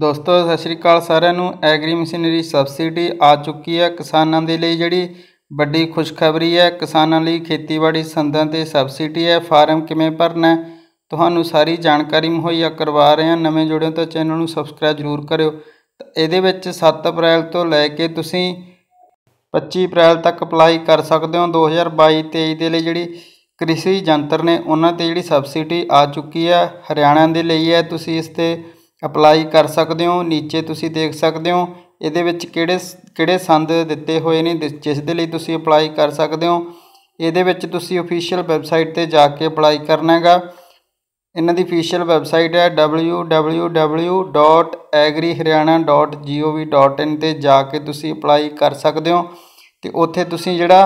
ਦੋਸਤੋ ਸਤਿ ਸ਼੍ਰੀ ਅਕਾਲ ਸਾਰਿਆਂ ਨੂੰ ਐਗਰੀ ਮਸ਼ੀਨਰੀ ਸਬਸਿਡੀ ਆ ਚੁੱਕੀ ਹੈ ਕਿਸਾਨਾਂ ਦੇ ਲਈ ਜਿਹੜੀ ਵੱਡੀ ਖੁਸ਼ਖਬਰੀ ਹੈ ਕਿਸਾਨਾਂ ਲਈ ਖੇਤੀਬਾੜੀ ਸੰਦਾਂ ਤੇ ਸਬਸਿਡੀ ਹੈ ਫਾਰਮ ਕਿਵੇਂ ਭਰਨਾ ਤੁਹਾਨੂੰ ਸਾਰੀ ਜਾਣਕਾਰੀ ਮੁਹੱਈਆ ਕਰਵਾ ਰਹੇ ਹਾਂ ਨਵੇਂ ਜੁੜਿਓ ਤਾਂ ਚੈਨਲ ਨੂੰ ਸਬਸਕ੍ਰਾਈਬ ਜ਼ਰੂਰ ਕਰਿਓ ਇਹਦੇ ਵਿੱਚ 7 ਅਪ੍ਰੈਲ ਤੋਂ ਲੈ ਕੇ ਤੁਸੀਂ 25 ਅਪ੍ਰੈਲ ਤੱਕ ਅਪਲਾਈ ਕਰ ਸਕਦੇ ਹੋ 2022-23 ਦੇ ਲਈ ਜਿਹੜੀ ਕ੍ਰਿਸ਼ੀ ਜੰਤਰ ਨੇ ਉਹਨਾਂ ਤੇ ਜਿਹੜੀ ਸਬਸਿਡੀ ਆ ਚੁੱਕੀ ਹੈ ਹਰਿਆਣਾ ਦੇ ਲਈ ਹੈ ਤੁਸੀਂ ਇਸ ਤੇ ਅਪਲਾਈ ਕਰ ਸਕਦੇ ਹੋ ਨੀਚੇ ਤੁਸੀਂ ਦੇਖ ਸਕਦੇ ਹੋ ਇਹਦੇ ਵਿੱਚ ਕਿਹੜੇ ਕਿਹੜੇ ਸੰਦ ਦਿੱਤੇ ਹੋਏ ਨੇ ਜਿਸ ਦੇ ਲਈ ਤੁਸੀਂ ਅਪਲਾਈ ਕਰ ਸਕਦੇ ਹੋ ਇਹਦੇ ਵਿੱਚ ਤੁਸੀਂ ਅਫੀਸ਼ੀਅਲ ਵੈਬਸਾਈਟ ਤੇ ਜਾ ਕੇ ਅਪਲਾਈ ਕਰਨਾ ਹੈਗਾ ਇਹਨਾਂ ਦੀ ਅਫੀਸ਼ੀਅਲ ਵੈਬਸਾਈਟ ਹੈ www.agriharyana.gov.in ਤੇ ਜਾ ਕੇ ਤੁਸੀਂ ਅਪਲਾਈ ਕਰ ਸਕਦੇ ਹੋ ਤੇ ਉੱਥੇ ਤੁਸੀਂ ਜਿਹੜਾ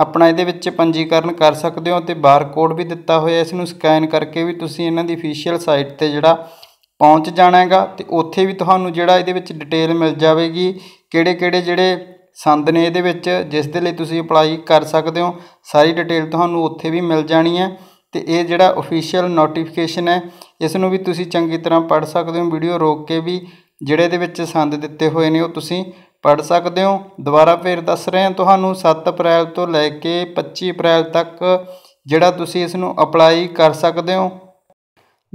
ਆਪਣਾ ਇਹਦੇ ਵਿੱਚ ਪੰਜੀਕਰਨ ਕਰ ਸਕਦੇ ਹੋ ਤੇ ਬਾਰਕੋਡ ਵੀ ਦਿੱਤਾ ਹੋਇਆ ਇਸ ਨੂੰ ਸਕੈਨ ਕਰਕੇ ਵੀ ਤੁਸੀਂ ਇਹਨਾਂ ਦੀ ਅਫੀਸ਼ੀਅਲ ਸਾਈਟ ਤੇ ਜਿਹੜਾ ਪਹੁੰਚ ਜਾਣਾ ਹੈਗਾ ਤੇ ਉੱਥੇ ਵੀ ਤੁਹਾਨੂੰ ਜਿਹੜਾ ਇਹਦੇ ਵਿੱਚ ਡਿਟੇਲ ਮਿਲ ਜਾਵੇਗੀ ਕਿਹੜੇ ਕਿਹੜੇ ਜਿਹੜੇ ਸੰਦ ਨੇ ਇਹਦੇ ਵਿੱਚ ਜਿਸ ਦੇ ਲਈ ਤੁਸੀਂ ਅਪਲਾਈ ਕਰ ਸਕਦੇ ਹੋ ਸਾਰੀ ਡਿਟੇਲ ਤੁਹਾਨੂੰ ਉੱਥੇ ਵੀ ਮਿਲ ਜਾਣੀ ਹੈ ਤੇ ਇਹ ਜਿਹੜਾ ਅਫੀਸ਼ੀਅਲ ਨੋਟੀਫਿਕੇਸ਼ਨ ਹੈ ਇਸ ਨੂੰ ਵੀ ਤੁਸੀਂ ਚੰਗੀ ਤਰ੍ਹਾਂ ਪੜ੍ਹ ਸਕਦੇ ਹੋ ਵੀਡੀਓ ਰੋਕ ਕੇ ਵੀ ਜਿਹੜੇ ਇਹਦੇ ਵਿੱਚ ਸੰਦ ਦਿੱਤੇ ਹੋਏ ਨੇ ਉਹ ਤੁਸੀਂ ਪੜ੍ਹ ਸਕਦੇ ਹੋ ਦੁਬਾਰਾ ਫੇਰ ਦੱਸ ਰਹੇ ਹਾਂ ਤੁਹਾਨੂੰ 7 ਅਪ੍ਰੈਲ ਤੋਂ ਲੈ ਕੇ 25 ਅਪ੍ਰੈਲ ਤੱਕ ਜਿਹੜਾ ਤੁਸੀਂ ਇਸ ਨੂੰ ਅਪਲਾਈ ਕਰ ਸਕਦੇ ਹੋ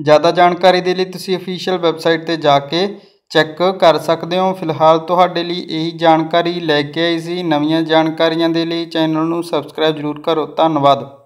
ਜ਼ਿਆਦਾ ਜਾਣਕਾਰੀ ਦੇ ਲਈ ਤੁਸੀਂ ਅਫੀਸ਼ੀਅਲ ਵੈਬਸਾਈਟ ਤੇ ਜਾ ਕੇ ਚੈੱਕ ਕਰ ਸਕਦੇ ਹੋ ਫਿਲਹਾਲ ਤੁਹਾਡੇ ਲਈ ਇਹੀ ਜਾਣਕਾਰੀ ਲੈ ਕੇ ਆਈ ਸੀ ਨਵੀਆਂ ਜਾਣਕਾਰੀਆਂ ਦੇ ਲਈ ਚੈਨਲ ਨੂੰ ਸਬਸਕ੍ਰਾਈਬ ਜ਼ਰੂਰ ਕਰੋ ਧੰਨਵਾਦ